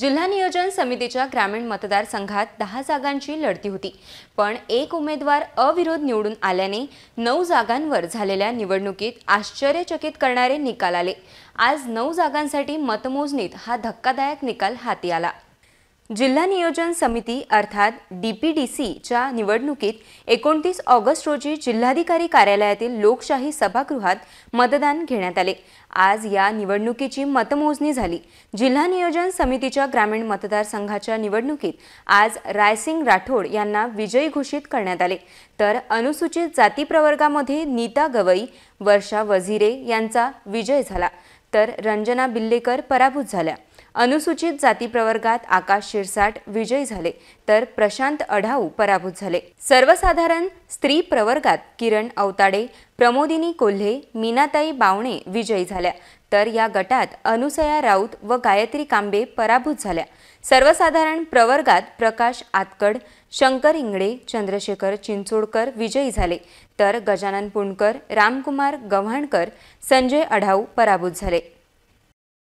जिल्हा नियोजन समितीच्या ग्रामीण मतदारसंघात दहा जागांची लढती होती पण एक उमेदवार अविरोध निवडून आल्याने नऊ जागांवर झालेल्या निवडणुकीत आश्चर्यचकित करणारे निकाल आले आज नऊ जागांसाठी मतमोजणीत हा धक्कादायक निकाल हाती आला जिल्हा नियोजन समिती अर्थात डी पी डी सीच्या निवडणुकीत एकोणतीस ऑगस्ट रोजी जिल्हाधिकारी कार्यालयातील लोकशाही सभागृहात मतदान घेण्यात आले आज या निवडणुकीची मतमोजणी झाली जिल्हा नियोजन समितीच्या ग्रामीण मतदारसंघाच्या निवडणुकीत आज रायसिंग राठोड यांना विजयी घोषित करण्यात आले तर अनुसूचित जाती प्रवर्गामध्ये नीता गवई वर्षा वझिरे यांचा विजय झाला तर रंजना बिल्लेकर पराभूत झाल्या अनुसूचित जाती प्रवर्गात आकाश शिरसाट विजयी झाले तर प्रशांत अढाऊ पराभूत झाले सर्वसाधारण स्त्री प्रवर्गात किरण अवताडे प्रमोदिनी कोल्हे मीनाताई बावणे विजयी झाल्या तर या गटात अनुसया राऊत व गायत्री कांबे पराभूत झाल्या सर्वसाधारण प्रवर्गात प्रकाश आतकड शंकर इंगडे चंद्रशेखर चिंचोडकर विजयी झाले तर गजानन पुणकर रामकुमार गव्हाणकर संजय अढाऊ पराभूत झाले